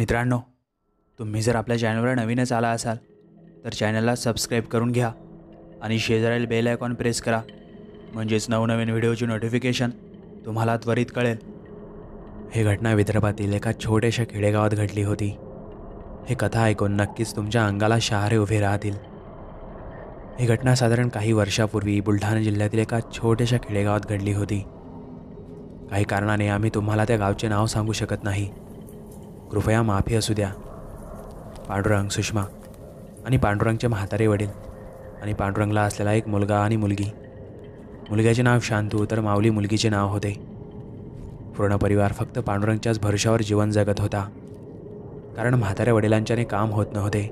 मित्रांनो तुम्ही जर आपल्या चॅनलवर नवीनच आला असाल तर चॅनलला सबस्क्राईब करून घ्या आणि शेजारील बेल आयकॉन प्रेस करा म्हणजेच नवनवीन व्हिडिओची नोटिफिकेशन तुम्हाला त्वरित कळेल ही घटना विदर्भातील एका छोट्याशा खेडेगावात घडली होती हे कथा ऐकून नक्कीच तुमच्या अंगाला शहारे उभे राहतील ही घटना साधारण काही वर्षापूर्वी बुलढाणा जिल्ह्यातील एका छोट्याशा खेडेगावात घडली होती काही कारणाने आम्ही तुम्हाला त्या गावचे नाव सांगू शकत नाही कृपया माफी असू द्या पांडुरंग सुषमा आणि पांडुरंगचे म्हातारे वडील आणि पांडुरंगला असलेला एक मुलगा आणि मुलगी मुलग्याचे नाव शांतू तर माऊली मुलगीचे नाव होते पूर्ण परिवार फक्त पांडुरंगच्याच भरशावर जीवन जगत होता कारण म्हाताऱ्या वडिलांच्याने काम होत नव्हते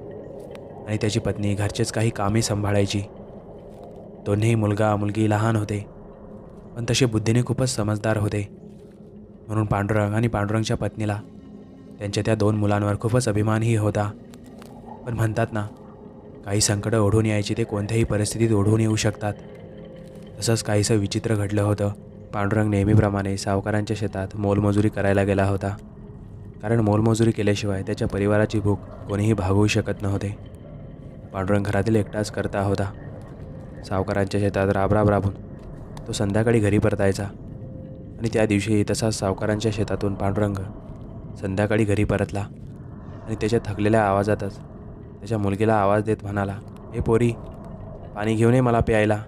आणि त्याची पत्नी घरचेच काही कामे सांभाळायची दोन्ही मुलगा मुलगी लहान होते पण तसे बुद्धीने खूपच समजदार होते म्हणून पांडुरंग आणि पांडुरंगच्या पत्नीला त्यांच्या त्या दोन मुलांवर खूपच अभिमानही होता पण म्हणतात ना काही संकटं ओढून यायची ते कोणत्याही परिस्थितीत ओढून येऊ शकतात तसंच काहीसं विचित्र घडलं होतं पांडुरंग नेहमीप्रमाणे सावकारांच्या शेतात मोलमजुरी करायला गेला होता कारण मोलमजुरी केल्याशिवाय त्याच्या परिवाराची भूक कोणीही भागवू शकत नव्हते पांडुरंग घरातील एकटाच करता होता सावकारांच्या शेतात राबराब राबून तो संध्याकाळी घरी परतायचा आणि त्या दिवशी तसाच सावकारांच्या शेतातून पांडुरंग संध्याकाळी घरी परतला आणि त्याच्या थकलेल्या आवाजातच त्याच्या मुलगीला आवाज देत म्हणाला हे पोरी पाणी घेऊन ये मला प्यायला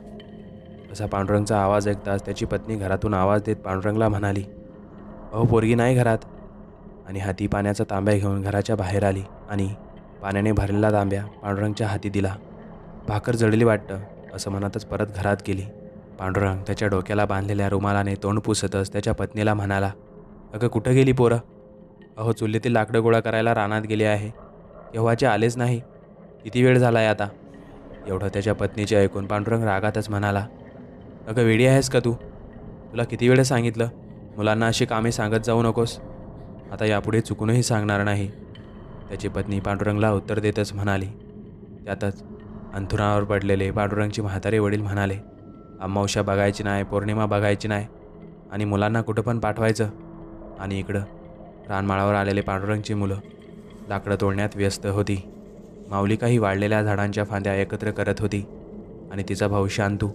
असा पांडुरंगचा आवाज ऐकताच त्याची पत्नी घरातून आवाज देत पांडुरंगला म्हणाली अहो पोरगी नाही घरात आणि हाती पाण्याचा तांब्या घेऊन घराच्या बाहेर आली आणि पाण्याने भरलेला तांब्या पांडुरंगच्या हाती दिला भाकर जडली वाटतं असं म्हणतच परत घरात गेली पांडुरंग त्याच्या डोक्याला बांधलेल्या रुमालाने तोंड पुसतच त्याच्या पत्नीला म्हणाला अगं कुठं गेली पोरं अहो चुलीतील लाकडं गोळा करायला रानात गेले आहे तेव्हाचे आलेच नाही किती वेळ झाला आहे आता एवढं त्याच्या पत्नीचे ऐकून पांडुरंग रागातच म्हणाला अगं वेडी आहेस का तू तुला किती वेळ सांगितलं मुलांना अशी कामे सांगत जाऊ नकोस आता यापुढे चुकूनही सांगणार नाही त्याची पत्नी पांडुरंगला उत्तर देतच म्हणाली त्यातच अंथुरावर पडलेले पांडुरंगचे म्हातारे वडील म्हणाले अमावश्या बघायची नाही पौर्णिमा बघायची नाही आणि मुलांना कुठं पण पाठवायचं आणि इकडं रानमाळावर आलेले पांडुरंगची मुलं लाकडं तोडण्यात व्यस्त होती माऊली काही वाढलेल्या झाडांच्या फांद्या एकत्र करत होती आणि तिचा भाऊ शांतू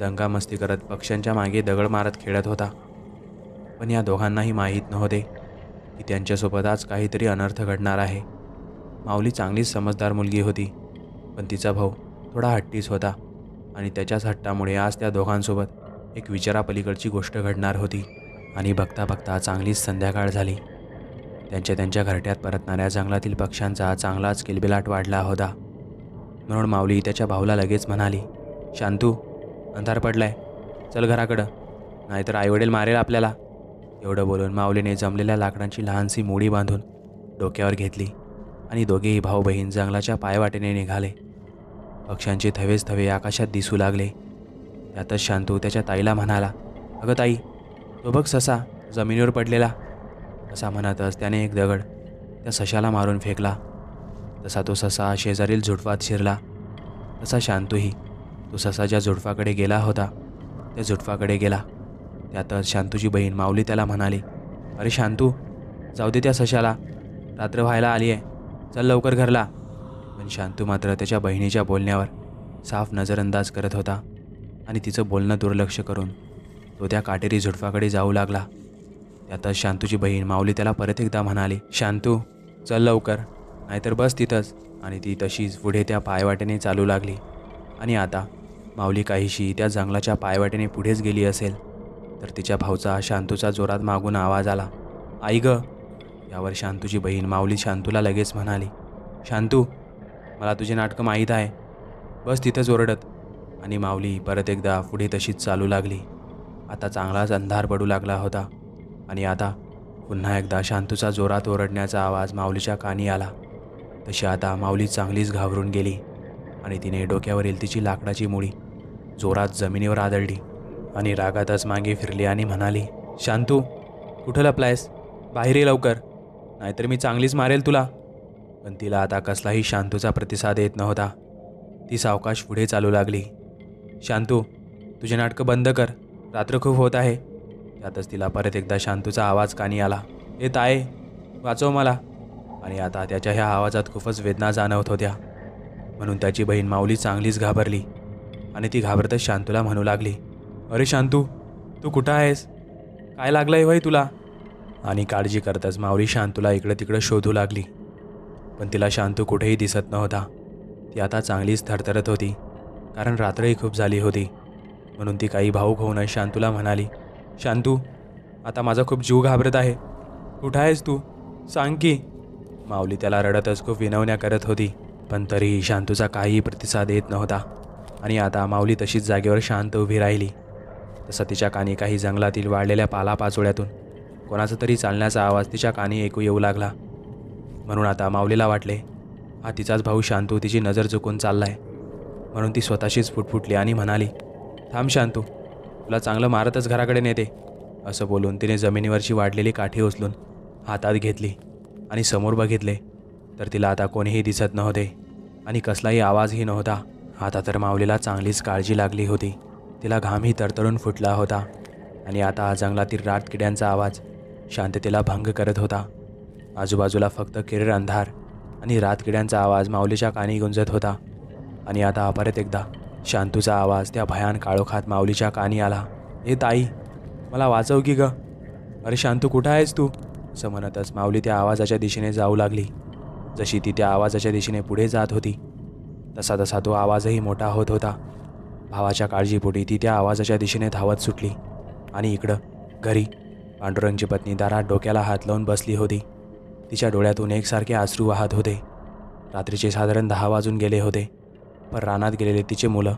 दंगा मस्ती करत पक्ष्यांच्या मागे दगड मारत खेळत होता पण या दोघांनाही माहीत नव्हते की त्यांच्यासोबत आज काहीतरी अनर्थ घडणार आहे माऊली चांगलीच समजदार मुलगी होती पण तिचा भाऊ थोडा हट्टीच होता आणि त्याच्याच हट्टामुळे आज त्या दोघांसोबत एक विचारापलीकडची गोष्ट घडणार होती आणि बघता बघता चांगलीच संध्याकाळ झाली त्यांच्या त्यांच्या घरट्यात परतणाऱ्या जंगलातील पक्ष्यांचा चांगलाच किलबिलाट वाढला होता म्हणून माऊली त्याच्या भाऊला लगेच म्हणाली शांतू अंधार पडलाय चल घराकडं नाहीतर आईवडील मारेल आपल्याला एवढं बोलून माऊलीने जमलेल्या लाकडांची लहानशी मोडी बांधून डोक्यावर घेतली आणि दोघेही भाऊ बहीण जंगलाच्या पायवाटेने निघाले पक्ष्यांचे थवेच थवे आकाशात दिसू लागले त्यातच शांतू त्याच्या ताईला म्हणाला अगं ताई तो बघ ससा जमिनीवर पडलेला असा म्हणतच त्याने एक दगड त्या सशाला मारून फेकला तसा तो ससा शेजारील झुडपात शिरला तसा शांतूही तो ससा ज्या झुडपाकडे गेला होता त्या झुडपाकडे गेला त्यातच शांतूची बहीण माऊली त्याला म्हणाली अरे शांतू जाऊ दे त्या सशाला रात्र व्हायला आली आहे चल लवकर घरला पण शांतू मात्र त्याच्या बहिणीच्या बोलण्यावर साफ नजरअंदाज करत होता आणि तिचं बोलणं दुर्लक्ष करून तो त्या काटेरी झुडपाकडे जाऊ लागला त्यातच शांतूची बहीण माऊली त्याला परत एकदा म्हणाली शांतू चल लवकर नाहीतर बस तिथंच आणि ती तशीच पुढे त्या पायवाटेने चालू लागली आणि आता माऊली काहीशी त्या जंगलाच्या पायवाटेने पुढेच गेली असेल तर तिच्या भाऊचा शांतूचा जोरात मागून आवाज आला आई ग यावर शांतूची बहीण माऊली शांतूला लगेच म्हणाली शांतू मला तुझे नाटकं माहीत आहे बस तिथंच ओरडत आणि माऊली परत एकदा पुढे तशीच चालू लागली आता चांगलाच अंधार पडू लागला होता आणि आता पुन्हा एकदा शांतूचा जोरात ओरडण्याचा आवाज माऊलीच्या कानी आला तशी आता माऊली चांगलीच घाबरून गेली आणि तिने डोक्यावरील तिची लाकडाची मुळी जोरात जमिनीवर आदळली आणि रागातच मागे फिरली आणि म्हणाली शांतू कुठं लपलायस बाहेर ये लवकर नाहीतर मी चांगलीच मारेल तुला पण तिला आता कसलाही शांतूचा प्रतिसाद येत नव्हता ती सावकाश पुढे चालू लागली शांतू तुझे नाटकं बंद कर रात्र खूप होत आहे त्यातच तिला परत एकदा शांतूचा आवाज कानी आला हे ताये वाचव मला आणि आता त्याच्या ह्या आवाजात खूपच वेदना जाणवत होत्या म्हणून त्याची बहीण माऊली चांगलीच घाबरली आणि ती घाबरतच शांतूला म्हणू लागली अरे शांतू तू कुठं आहेस काय लागलं आहे वय तुला आणि काळजी करताच माऊली शांतूला इकडं तिकडं शोधू लागली पण तिला शांतू कुठेही दिसत नव्हता ती आता चांगलीच थरथरत होती कारण रात्रही खूप झाली होती म्हणून ती काही भाऊक होऊनच शांतूला म्हणाली शांतू आता माझा खूप जीव घाबरत आहे कुठं आहेस तू सांग की माऊली त्याला रडतच खूप विनवण्या करत होती पण तरीही शांतूचा काहीही प्रतिसाद येत नव्हता आणि आता माऊली तशीच जागेवर शांत उभी राहिली तसं तिच्या कानी काही जंगलातील वाढलेल्या पालापाचोळ्यातून कोणाचा तरी चालण्याचा आवाज तिच्या कानी ऐकू येऊ लागला म्हणून आता माऊलीला वाटले हा तिचाच भाऊ शांतू तिची नजर चुकून चाललाय म्हणून ती स्वतःशीच फुटफुटली आणि म्हणाली थांब शांतू तुला चांगलं मारतच घराकडे नेते असं बोलून तिने जमिनीवरची वाढलेली काठी उचलून हातात घेतली आणि समोर बघितले तर तिला आता कोणीही दिसत नव्हते आणि कसलाही आवाजही नव्हता आता तर माऊलीला चांगलीच काळजी लागली होती तिला घामही तरतरून फुटला होता आणि आता जंगलातील रात किड्यांचा आवाज शांततेला भंग करत होता आजूबाजूला फक्त किरीर अंधार आणि रातकिड्यांचा आवाज माऊलीच्या कानी गुंजत होता आणि आता परत एकदा शांतूचा आवाज त्या भयान काळोखात माऊलीच्या कानी आला ए ताई मला वाचव की ग अरे शांतू कुठं आहेस तू असं म्हणतच माऊली त्या आवाजाच्या दिशेने जाऊ लागली जशी ती त्या आवाजाच्या दिशेने पुढे जात होती तसा तसा तो आवाजही मोठा होत होता भावाच्या काळजीपोटी ती त्या आवाजाच्या दिशेने धावत सुटली आणि इकडं घरी पांडुरंगची पत्नी दारात डोक्याला हात लावून बसली होती तिच्या डोळ्यातून एकसारखे आसरू वाहत होते रात्रीचे साधारण दहा वाजून गेले होते पण रानात गेलेले तिचे मुलं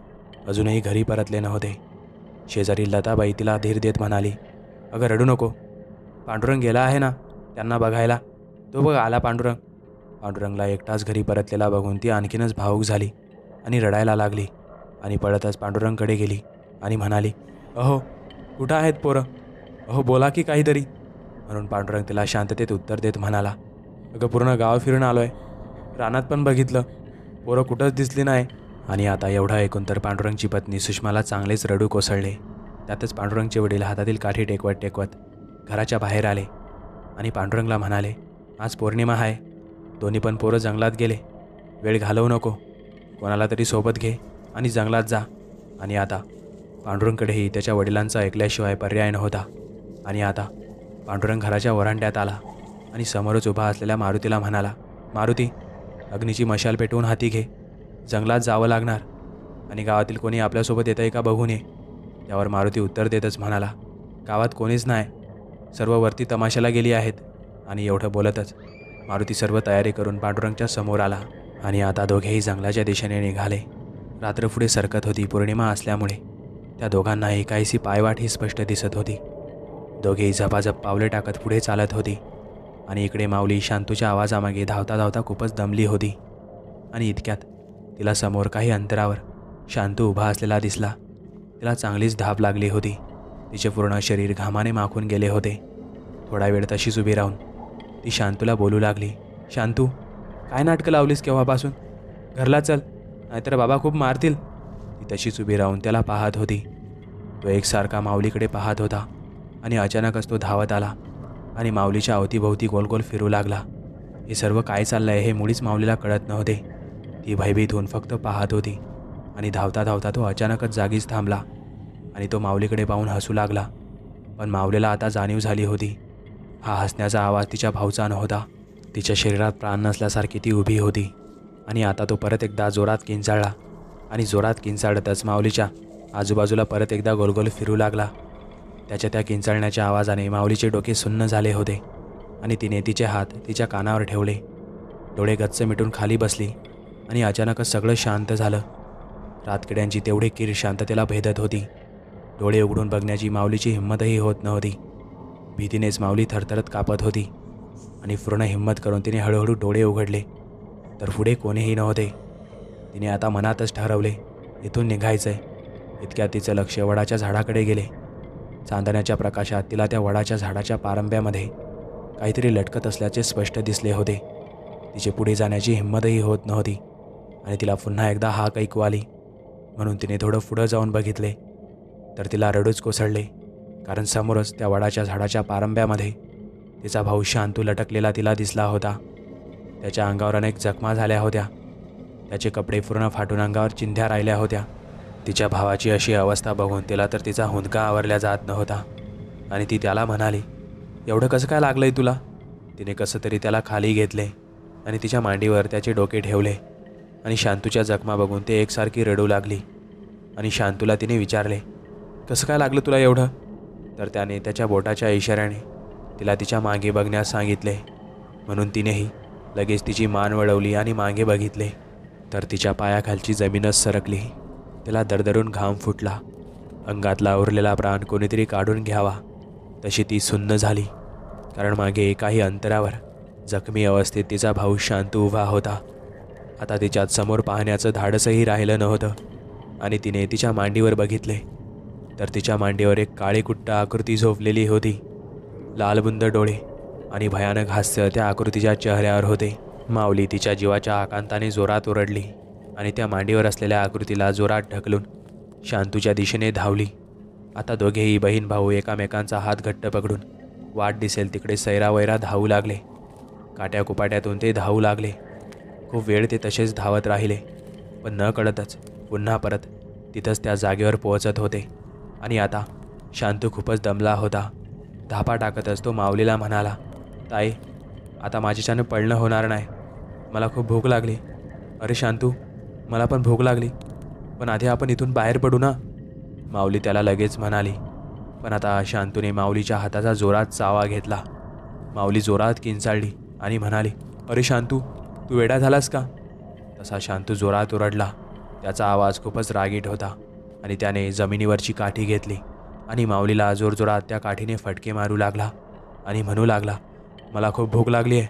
अजूनही घरी परतले नव्हते शेजारी लताबाई तिला धीर देत म्हणाली अगं रडू नको पांडुरंग गेला आहे ना त्यांना बघायला तो बघ आला पांडुरंग पांडुरंगला एकटाच घरी परतलेला बघून ती आणखीनच भावूक झाली आणि रडायला लागली आणि पळतच पांडुरंगकडे गेली आणि म्हणाली अहो कुठं आहेत पोरं अहो बोला की काहीतरी म्हणून पांडुरंग तिला शांततेत उत्तर देत म्हणाला अगं पूर्ण गाव फिरून आलो आहे रानात पण बघितलं पोरं कुठंच दिसली नाही आणि आता एवढा ऐकून तर पांडुरंगची पत्नी सुषमाला चांगलेच रडू कोसळले त्यातच पांडुरंगचे वडील हातातील काठी टेकवत टेकवत घराच्या बाहेर आले आणि पांडुरंगला म्हणाले आज पौर्णिमा आहे दोन्ही पण पोरं जंगलात गेले वेळ घालवू नको कोणाला तरी सोबत घे आणि जंगलात जा आणि आता पांडुरंगकडेही त्याच्या वडिलांचा ऐकल्याशिवाय पर्याय नव्हता आणि आता पांडुरंग घराच्या वरांड्यात आला आणि समोरच उभा असलेल्या मारुतीला म्हणाला मारुती अग्नीची मशाल पेटवून हाती घे जंगलात जावं लागणार आणि गावातील कोणी आपल्यासोबत येतं आहे का बघू नये त्यावर मारुती उत्तर देतच म्हणाला गावात कोणीच नाही सर्व वरती तमाशाला गेली आहेत आणि एवढं बोलतच मारुती सर्व तयारी करून पांडुरंगच्या समोर आला आणि आता दोघेही जंगलाच्या दिशेने निघाले रात्र पुढे सरकत होती पौर्णिमा असल्यामुळे त्या दोघांनाही काहीशी पायवाट ही स्पष्ट दिसत होती दोघेही झपाझप पावले टाकत पुढे चालत होती आणि इकडे माऊली शांतूच्या आवाजामागे धावता धावता खूपच दमली होती आणि इतक्यात तिला समोर काही अंतरावर शांतू उभा असलेला दिसला तिला चांगलीच धाप लागली होती तिचे पूर्ण शरीर घामाने माखून गेले होते थोडा वेळ तशीच उभी राहून ती शांतूला बोलू लागली शांतू काय नाटकं लावलीस केव्हापासून घरला चल नाहीतर बाबा खूप मारतील ती तशीच उभी राहून त्याला पाहत होती तो एकसारखा माऊलीकडे पाहत होता आणि अचानकच तो धावत आला आणि माऊलीच्या अवतीभोवती गोलगोल फिरू लागला हे सर्व काय चाललं आहे हे मुळीच माऊलीला कळत नव्हते ती भयभीत होऊन फक्त पाहत होती आणि धावता धावता तो अचानकच जागीच थांबला आणि तो माऊलीकडे पाहून हसू लागला पण माऊलीला आता जाणीव झाली होती हा हसण्याचा आवाज तिच्या भाऊचा नव्हता तिच्या शरीरात प्राण नसल्यासारखी ती उभी होती आणि आता तो परत एकदा जोरात किंचाळला आणि जोरात किंचाळतच माऊलीच्या आजूबाजूला परत एकदा गोलगोल फिरू लागला त्याच्या त्या किंचाळण्याच्या आवाजाने माऊलीचे डोके सुन्न झाले होते आणि तिने तिचे हात तिच्या कानावर ठेवले डोळे गच्च मिटून खाली बसली आणि अचानकच सगळं शांत झालं रातकिड्यांची तेवढी किर शांततेला भेदत होती डोळे उघडून बघण्याची माऊलीची हिंमतही होत नव्हती भीतीनेच माऊली थरथरत कापत होती आणि पूर्ण हिंमत करून तिने हळूहळू डोळे उघडले तर पुढे कोणीही नव्हते तिने आता मनातच ठरवले इथून निघायचं आहे इतक्या तिचं लक्ष वडाच्या झाडाकडे गेले चांदण्याच्या प्रकाशात तिला त्या वडाच्या झाडाच्या पारंब्यामध्ये काहीतरी लटकत असल्याचे स्पष्ट दिसले होते तिचे पुढे जाण्याची हिंमतही होत नव्हती आणि तिला पुन्हा एकदा हाक ऐकू आली म्हणून तिने थोडं पुढं जाऊन बघितले तर तिला रडूच कोसळले कारण समोरच त्या वडाच्या झाडाच्या पारंब्यामध्ये तिचा भाऊ शांतू लटकलेला तिला दिसला होता त्याच्या अंगावर अनेक जखमा झाल्या होत्या त्याचे कपडे पूर्ण फाटून अंगावर चिंध्या राहिल्या होत्या तिच्या भावाची अशी अवस्था बघून तिला तर तिचा हुंदका आवरल्या जात नव्हता आणि ती त्याला म्हणाली एवढं कसं काय लागलंय तुला तिने कसं तरी त्याला खाली घेतले आणि तिच्या मांडीवर त्याचे डोके ठेवले आणि शांतूच्या जखमा बघून ते एकसारखी रडू लागली आणि शांतूला तिने विचारले कसं काय लागलं तुला एवढं तर त्याने त्याच्या बोटाच्या इशाऱ्याने तिला तिच्या मागे बघण्यास सांगितले म्हणून तिनेही लगेच तिची मान वळवली आणि मागे बघितले तर तिच्या पायाखालची जमीनच सरकली तिला दरदरून घाम फुटला अंगातला उरलेला प्राण कोणीतरी काढून घ्यावा तशी ती सुन्न झाली कारण मागे एकाही अंतरावर जखमी अवस्थेत तिचा भाऊ शांत उभा होता आता तिच्यात समोर पाहण्याचं धाडसही राहिलं नव्हतं आणि तिने तिच्या मांडीवर बघितले तर तिच्या मांडीवर एक काळी कुट्ट आकृती झोपलेली होती लालबुंद डोळे आणि भयानक हास्य त्या आकृतीच्या चेहऱ्यावर होते माऊली तिच्या जीवाच्या आकांताने जोरात ओरडली आणि त्या मांडीवर असलेल्या आकृतीला जोरात ढकलून शांतूच्या दिशेने धावली आता दोघेही बहीण भाऊ एकामेकांचा हात घट्ट पकडून वाट दिसेल तिकडे सैरावैरा धावू लागले काट्या कुपाट्यातून ते धावू लागले खूप हो वेळ ते तसेच धावत राहिले पण न कळतच पुन्हा परत तिथंच त्या जागेवर पोहोचत होते आणि आता शांतू खूपच दमला होता धापा टाकतच तो माऊलीला म्हणाला ताई आता माझ्याच्यानं पळणं होणार नाही मला खूप भूक लागली अरे शांतू मला पण भूक लागली पण आधी आपण इथून बाहेर पडू ना माऊली त्याला लगेच म्हणाली पण आता शांतूने माऊलीच्या हाताचा जोरात चावा घेतला माऊली जोरात किंचाळली आणि म्हणाली अरे शांतू तू वेडा झालास का तसा शांतू जोरात ओरडला त्याचा आवाज खूपच रागीट होता आणि त्याने जमिनीवरची काठी घेतली आणि माऊलीला जोरजोरात त्या काठीने फटके मारू लागला आणि म्हणू लागला मला खूप भूक लागली आहे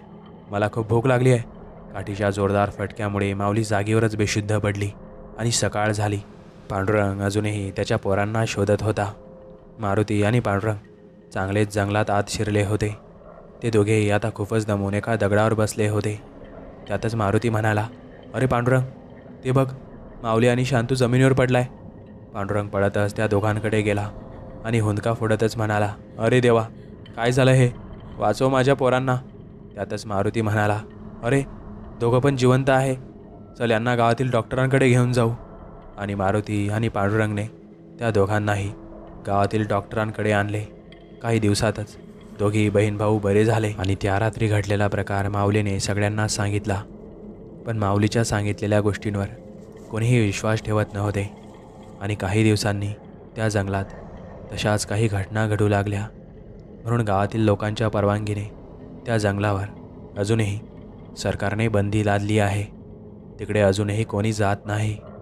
मला खूप भूक लागली आहे काठीच्या जोरदार फटक्यामुळे माऊली जागेवरच बेशुद्ध पडली आणि सकाळ झाली पांडुरंग अजूनही त्याच्या पोरांना शोधत होता मारुती आणि पांडुरंग चांगलेच जंगलात आत शिरले होते ते दोघेही आता खूपच दमून एका दगडावर बसले होते त्यातच मारुती म्हणाला अरे पांडुरंग ते बघ माऊली आणि शांतू जमिनीवर पडलाय पांडुरंग पडतच त्या दोघांकडे गेला आणि हुंदका फोडतच म्हणाला अरे देवा काय झालं हे वाचव माझ्या पोरांना त्यातच मारुती म्हणाला अरे दोघं पण जिवंत आहे चल यांना गावातील डॉक्टरांकडे घेऊन जाऊ आणि मारुती आणि पांडुरंगने त्या दोघांनाही गावातील डॉक्टरांकडे आणले काही दिवसातच दोघी बहीण भाऊ बरे झाले आणि त्या रात्री घडलेला प्रकार माऊलीने सगळ्यांना सांगितला पण माऊलीच्या सांगितलेल्या गोष्टींवर कोणीही विश्वास ठेवत नव्हते आणि काही दिवसांनी त्या जंगलात तशाच काही घटना घडू लागल्या म्हणून गावातील लोकांच्या परवानगीने त्या जंगलावर अजूनही सरकारने बंदी लादली आहे तिकडे अजूनही कोणी जात नाही